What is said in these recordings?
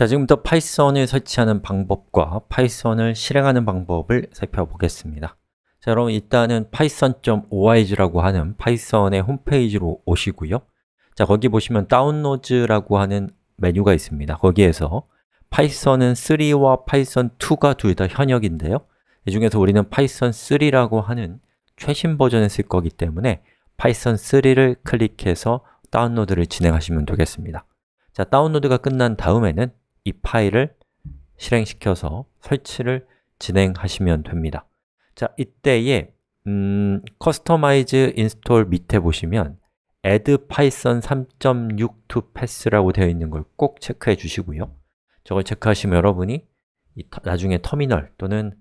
자, 지금부터 파이썬을 설치하는 방법과 파이썬을 실행하는 방법을 살펴보겠습니다. 자, 여러분 일단은 python.org라고 하는 파이썬의 홈페이지로 오시고요. 자, 거기 보시면 다운로드라고 하는 메뉴가 있습니다. 거기에서 파이썬은 3와 파이썬 2가 둘 다 현역인데요. 이 중에서 우리는 파이썬 3라고 하는 최신 버전을 쓸 거기 때문에 파이썬 3를 클릭해서 다운로드를 진행하시면 되겠습니다. 자, 다운로드가 끝난 다음에는 이 파일을 실행시켜서 설치를 진행하시면 됩니다 자, 이때에 음, 커스터마이즈 인스톨 밑에 보시면 add python 3.6 to pass라고 되어 있는 걸 꼭 체크해 주시고요 저걸 체크하시면 여러분이 나중에 터미널 또는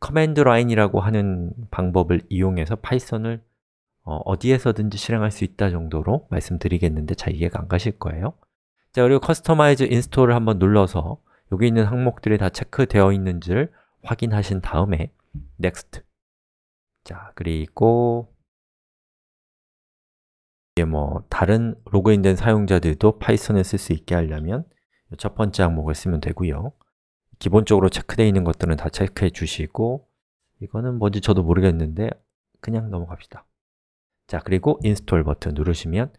커맨드 라인이라고 하는 방법을 이용해서 파이썬을 어, 디에서든지 실행할 수 있다 정도로 말씀드리겠는데 잘 이해가 안 가실 거예요 자, 그리고 커스터마이즈 인스톨을 한번 눌러서 여기 있는 항목들이 다 체크되어 있는지를 확인하신 다음에 next 자, 그리고 이게 뭐 다른 로그인된 사용자들도 파이썬을 쓸 수 있게 하려면 첫 번째 항목을 쓰면 되고요 기본적으로 체크되어 있는 것들은 다 체크해 주시고 이거는 뭔지 저도 모르겠는데 그냥 넘어갑시다 자, 그리고 인스톨 버튼 누르시면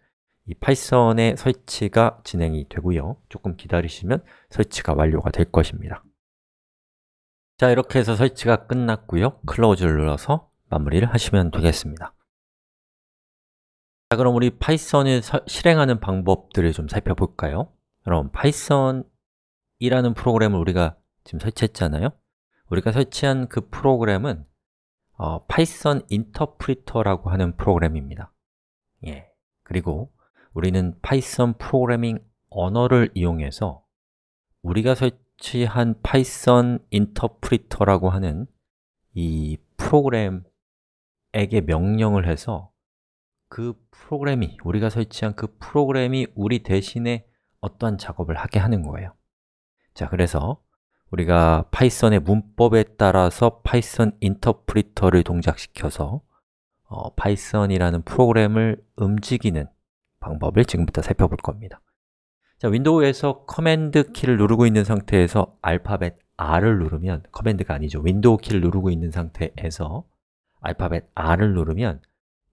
이 파이썬의 설치가 진행이 되고요 조금 기다리시면 설치가 완료가 될 것입니다 자 이렇게 해서 설치가 끝났고요 클로즈를 눌러서 마무리를 하시면 되겠습니다 자 그럼 우리 파이썬을 서, 실행하는 방법들을 좀 살펴볼까요? 그럼 파이썬이라는 프로그램을 우리가 지금 설치했잖아요 우리가 설치한 그 프로그램은 어, 파이썬 인터프리터라고 하는 프로그램입니다 예, 그리고 우리는 파이썬 프로그래밍 언어를 이용해서 우리가 설치한 파이썬 인터프리터라고 하는 이 프로그램에게 명령을 해서 그 프로그램이, 우리가 설치한 그 프로그램이 우리 대신에 어떠한 작업을 하게 하는 거예요 자, 그래서 우리가 파이썬의 문법에 따라서 파이썬 인터프리터를 동작시켜서 어, 파이썬이라는 프로그램을 움직이는 방법을 지금부터 살펴볼 겁니다 자, 윈도우에서 커맨드 키를 누르고 있는 상태에서 알파벳 R을 누르면 커맨드가 아니죠 윈도우 키를 누르고 있는 상태에서 알파벳 R을 누르면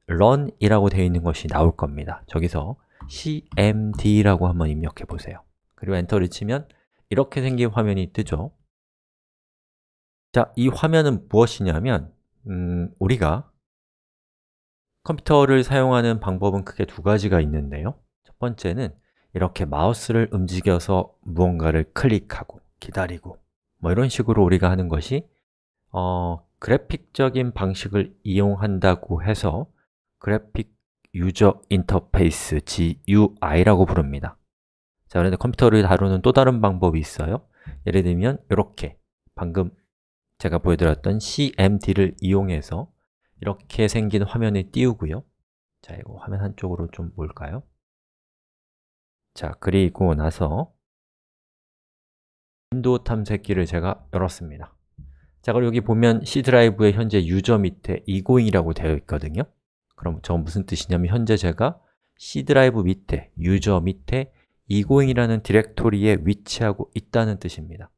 run이라고 되어 있는 것이 나올 겁니다 저기서 cmd라고 한번 입력해 보세요 그리고 엔터를 치면 이렇게 생긴 화면이 뜨죠 자, 이 화면은 무엇이냐면 음, 우리가 컴퓨터를 사용하는 방법은 크게 두 가지가 있는데요 첫 번째는 이렇게 마우스를 움직여서 무언가를 클릭하고 기다리고 뭐 이런 식으로 우리가 하는 것이 어, 그래픽적인 방식을 이용한다고 해서 그래픽 유저 인터페이스 GUI라고 부릅니다 자, 그런데 컴퓨터를 다루는 또 다른 방법이 있어요 예를 들면 이렇게 방금 제가 보여드렸던 CMD를 이용해서 이렇게 생긴 화면에 띄우고요 자, 이거 화면 한쪽으로 좀 볼까요? 자, 그리고 나서 윈도우 탐색기를 제가 열었습니다 자, 그리고 여기 보면 C 드라이브의 현재 유저 밑에 20이라고 되어 있거든요 그럼 저 무슨 뜻이냐면 현재 제가 C 드라이브 밑에, 유저 밑에 20이라는 디렉토리에 위치하고 있다는 뜻입니다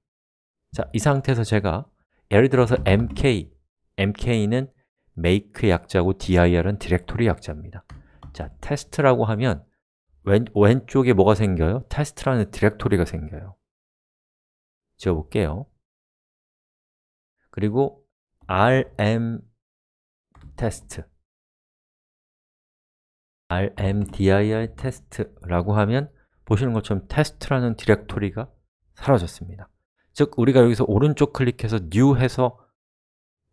자, 이 상태에서 제가 예를 들어서 mk, mk는 make 약자고 dir은 디렉토리 약자입니다 자, t e s t 라고 하면 왼, 왼쪽에 뭐가 생겨요? t e s t 라는 디렉토리가 생겨요 지어볼게요 그리고 rm test rmdir e s t 라고 하면 보시는 것처럼 t e s t 라는 디렉토리가 사라졌습니다 즉 우리가 여기서 오른쪽 클릭해서 new 해서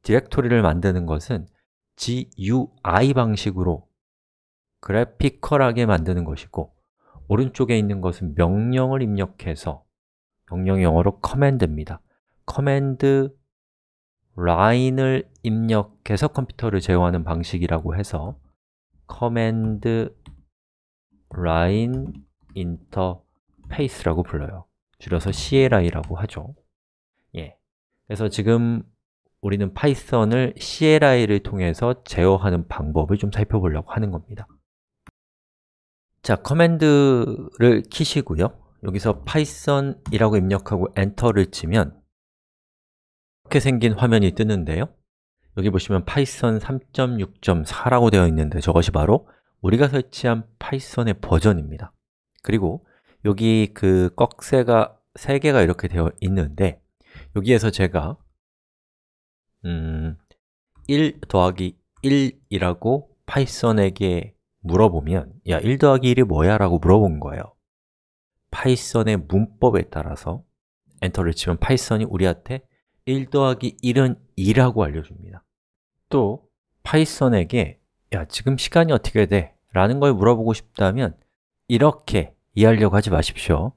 디렉토리를 만드는 것은 GUI 방식으로 그래픽컬하게 만드는 것이고 오른쪽에 있는 것은 명령을 입력해서 명령 영어로 커맨드입니다 커맨드 라인을 입력해서 컴퓨터를 제어하는 방식이라고 해서 커맨드 라인 인터페이스라고 불러요 줄여서 CLI라고 하죠 예. 그래서 지금 우리는 파이썬을 CLI를 통해서 제어하는 방법을 좀 살펴보려고 하는 겁니다 자, 커맨드를 키시고요 여기서 p y t h o n 이라고 입력하고 엔터를 치면 이렇게 생긴 화면이 뜨는데요 여기 보시면 python 3.6.4라고 되어 있는데 저것이 바로 우리가 설치한 파이썬의 버전입니다 그리고 여기 그 꺽쇠가 3개가 이렇게 되어 있는데 여기에서 제가 음, 1 더하기 1이라고 파이썬에게 물어보면 야, 1 더하기 1이 뭐야? 라고 물어본 거예요 파이썬의 문법에 따라서 엔터를 치면 파이썬이 우리한테 1 더하기 1은 2라고 알려줍니다 또 파이썬에게 야, 지금 시간이 어떻게 돼? 라는 걸 물어보고 싶다면 이렇게 이해하려고 하지 마십시오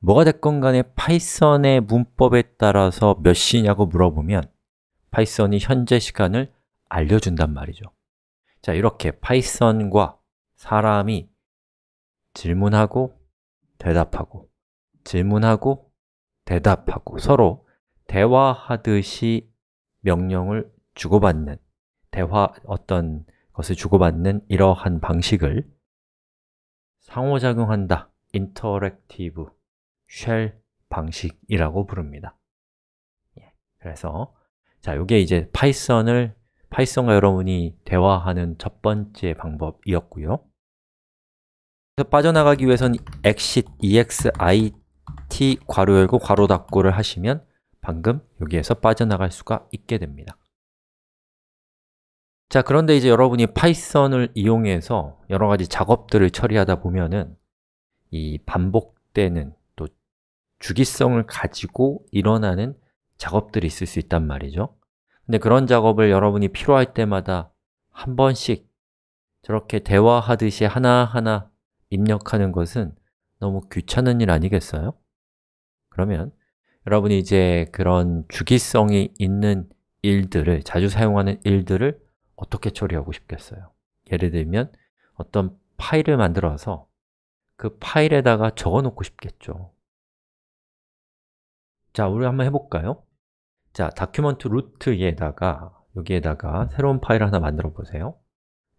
뭐가 됐건 간에 파이썬의 문법에 따라서 몇 시냐고 물어보면 파이썬이 현재 시간을 알려준단 말이죠 자, 이렇게 파이썬과 사람이 질문하고 대답하고 질문하고 대답하고 서로 대화하듯이 명령을 주고받는 대화 어떤 것을 주고받는 이러한 방식을 상호작용한다 Interactive Shell 방식이라고 부릅니다 예, 그래서 자, 이게 이제 파이썬을 파이썬과 여러분이 대화하는 첫 번째 방법이었고요. 그래서 빠져나가기 위해선 exit exit 괄호 열고 괄호 닫고를 하시면 방금 여기에서 빠져나갈 수가 있게 됩니다. 자, 그런데 이제 여러분이 파이썬을 이용해서 여러 가지 작업들을 처리하다 보면은 이 반복되는 또 주기성을 가지고 일어나는 작업들이 있을 수 있단 말이죠 근데 그런 작업을 여러분이 필요할 때마다 한 번씩 저렇게 대화하듯이 하나하나 입력하는 것은 너무 귀찮은 일 아니겠어요? 그러면 여러분이 이제 그런 주기성이 있는 일들을, 자주 사용하는 일들을 어떻게 처리하고 싶겠어요? 예를 들면 어떤 파일을 만들어서 그 파일에다가 적어 놓고 싶겠죠 자, 우리 한번 해볼까요? 자, 다큐먼트 루트 n 에다가 여기에다가 음. 새로운 파일 하나 만들어 보세요.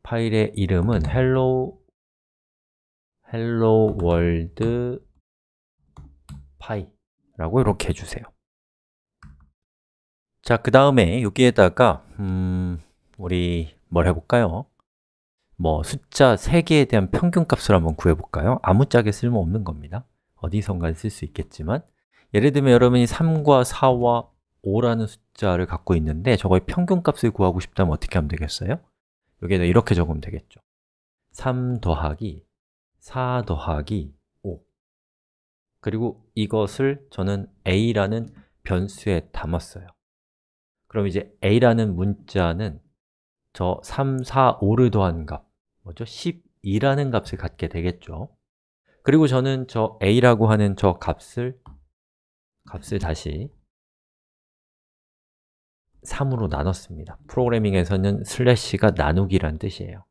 파일의 이름은 네. hello hello world py라고 이렇게 해주세요. 자, 그 다음에 여기에다가 음, 우리 뭘 해볼까요? 뭐 숫자 3개에 대한 평균값을 한번 구해볼까요? 아무짝에 쓸모없는 겁니다 어디선가 쓸 수 있겠지만 예를 들면 여러분이 3과 4와 5라는 숫자를 갖고 있는데 저거의 평균값을 구하고 싶다면 어떻게 하면 되겠어요? 여기에다 이렇게 적으면 되겠죠 3 더하기 4 더하기 5 그리고 이것을 저는 a라는 변수에 담았어요 그럼 이제 a라는 문자는 저 3, 4, 5를 더한 값 뭐죠? 12라는 값을 갖게 되겠죠 그리고 저는 저 a라고 하는 저 값을 값을 다시 3으로 나눴습니다 프로그래밍에서는 슬래시가 나누기란 뜻이에요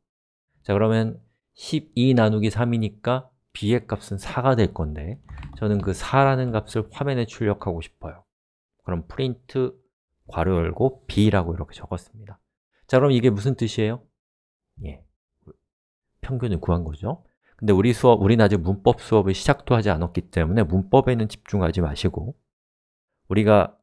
자 그러면 12 나누기 3이니까 b의 값은 4가 될 건데 저는 그 4라는 값을 화면에 출력하고 싶어요 그럼 프린트 괄호 열고 b라고 이렇게 적었습니다 자 그럼 이게 무슨 뜻이에요? 예, 평균을 구한 거죠 근데 우리 수업, 우리는 아직 문법 수업을 시작도 하지 않았기 때문에 문법에는 집중하지 마시고 우리가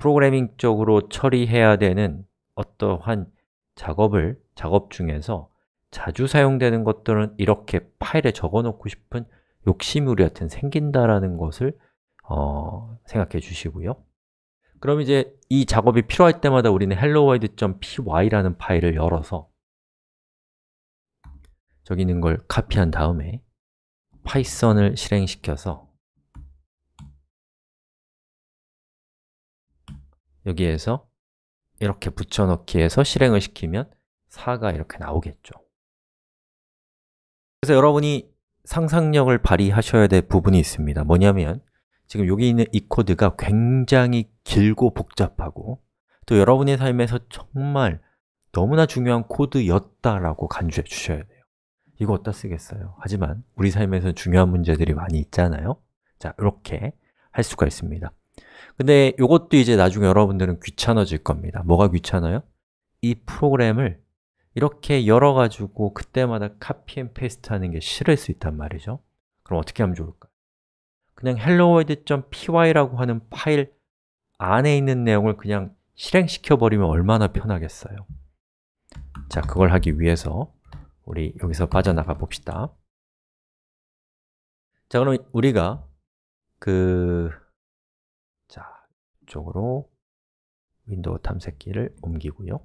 프로그래밍 적으로 처리해야 되는 어떠한 작업을 작업 중에서 자주 사용되는 것들은 이렇게 파일에 적어놓고 싶은 욕심이 우리한테 생긴다라는 것을 어, 생각해 주시고요 그럼 이제 이 작업이 필요할 때마다 우리는 helloworld.py라는 파일을 열어서 저기 있는 걸 카피한 다음에 파이썬을 실행시켜서 여기에서 이렇게 붙여넣기해서 실행을 시키면 4가 이렇게 나오겠죠 그래서 여러분이 상상력을 발휘하셔야 될 부분이 있습니다 뭐냐면 지금 여기 있는 이 코드가 굉장히 길고 복잡하고 또 여러분의 삶에서 정말 너무나 중요한 코드였다라고 간주해 주셔야 돼요 이거 어디다 쓰겠어요? 하지만 우리 삶에서 는 중요한 문제들이 많이 있잖아요 자, 이렇게 할 수가 있습니다 근데 이것도 이제 나중에 여러분들은 귀찮아질 겁니다 뭐가 귀찮아요? 이 프로그램을 이렇게 열어가지고 그때마다 카피 앤 페이스트 하는 게 싫을 수 있단 말이죠 그럼 어떻게 하면 좋을까? 그냥 helloworld.py라고 하는 파일 안에 있는 내용을 그냥 실행시켜버리면 얼마나 편하겠어요 자, 그걸 하기 위해서 우리 여기서 빠져나가 봅시다 자, 그럼 우리가 그 이쪽으로 윈도우 탐색기를 옮기고요.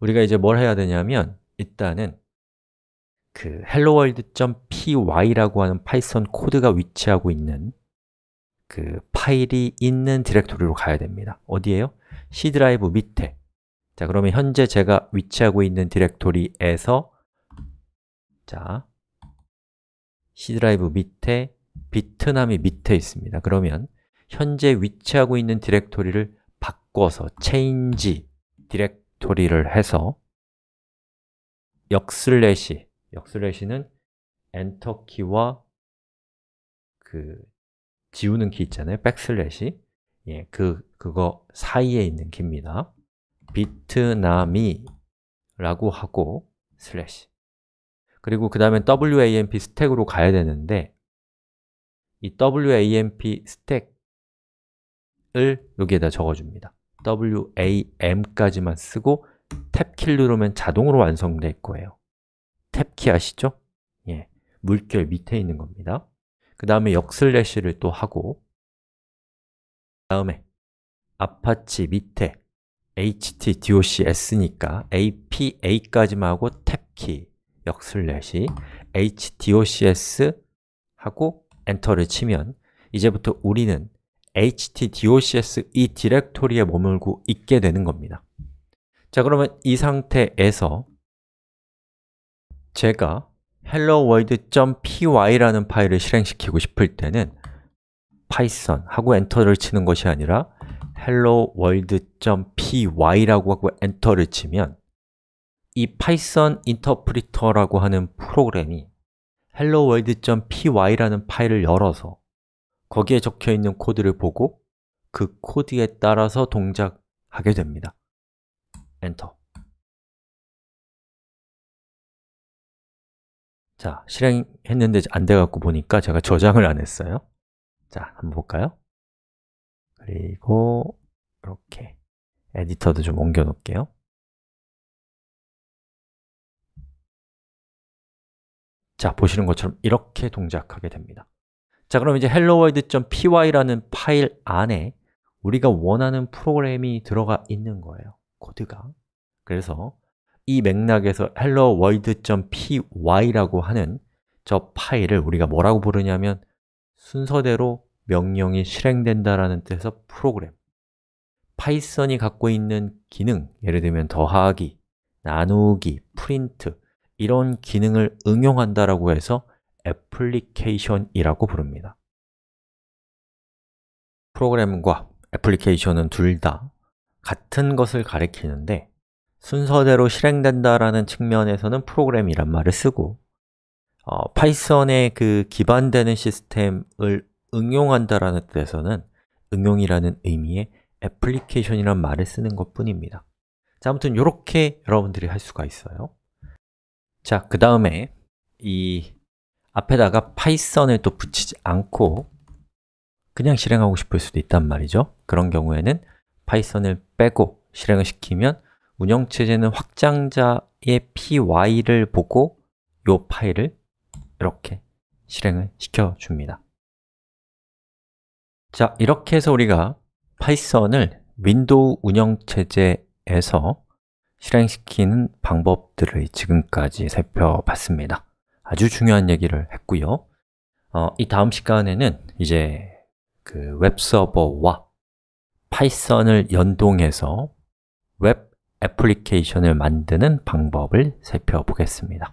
우리가 이제 뭘 해야 되냐면 일단은 그 helloworld.py라고 하는 파이썬 코드가 위치하고 있는 그 파일이 있는 디렉토리로 가야 됩니다. 어디에요 C 드라이브 밑에. 자, 그러면 현재 제가 위치하고 있는 디렉토리에서 자, C 드라이브 밑에 비트남이 밑에 있습니다. 그러면 현재 위치하고 있는 디렉토리를 바꿔서 change 디렉토리를 해서 역슬래시 역슬래시는 엔터 키와 그 지우는 키 있잖아요. 백슬래시. 예, 그 그거 사이에 있는 키입니다. 비트남이라고 하고 슬래시. 그리고 그 다음에 WAMP 스택으로 가야 되는데 이 WAMP 스택 을 여기에다 적어줍니다 WAM까지만 쓰고 탭키를 누르면 자동으로 완성될 거예요 탭키 아시죠? 예, 물결 밑에 있는 겁니다 그 다음에 역슬래시를 또 하고 그 다음에 아파치 밑에 htdocS니까 apa까지만 하고 탭키 역슬래시 htdocs 하고 엔터를 치면 이제부터 우리는 htdocs 이 디렉토리에 머물고 있게 되는 겁니다. 자, 그러면 이 상태에서 제가 helloworld.py라는 파일을 실행시키고 싶을 때는 python 하고 엔터를 치는 것이 아니라 helloworld.py라고 하고 엔터를 치면 이 python t n i e r p r e t e r 라고 하는 프로그램이 helloworld.py라는 파일을 열어서 거기에 적혀 있는 코드를 보고 그 코드에 따라서 동작하게 됩니다. 엔터 자, 실행했는데 안 돼갖고 보니까 제가 저장을 안 했어요. 자, 한번 볼까요? 그리고 이렇게 에디터도 좀 옮겨 놓을게요. 자, 보시는 것처럼 이렇게 동작하게 됩니다. 자, 그럼 이제 helloworld.py라는 파일 안에 우리가 원하는 프로그램이 들어가 있는 거예요 코드가 그래서 이 맥락에서 helloworld.py라고 하는 저 파일을 우리가 뭐라고 부르냐면 순서대로 명령이 실행된다라는 뜻에서 프로그램 파이썬이 갖고 있는 기능, 예를 들면 더하기, 나누기, 프린트 이런 기능을 응용한다라고 해서 애플리케이션이라고 부릅니다. 프로그램과 애플리케이션은 둘 다 같은 것을 가리키는데 순서대로 실행된다라는 측면에서는 프로그램이란 말을 쓰고 어, 파이썬의 그 기반되는 시스템을 응용한다라는 뜻에서는 응용이라는 의미의 애플리케이션이란 말을 쓰는 것뿐입니다 자, 아무튼 이렇게 여러분들이 할 수가 있어요 자, 그 다음에 이 앞에다가 파이썬을 또 붙이지 않고 그냥 실행하고 싶을 수도 있단 말이죠 그런 경우에는 파이썬을 빼고 실행을 시키면 운영체제는 확장자의 py를 보고 이 파일을 이렇게 실행을 시켜줍니다 자, 이렇게 해서 우리가 파이썬을 윈도우 운영체제에서 실행시키는 방법들을 지금까지 살펴봤습니다 아주 중요한 얘기를 했고요 어, 이 다음 시간에는 이제 그 웹서버와 파이썬을 연동해서 웹 애플리케이션을 만드는 방법을 살펴보겠습니다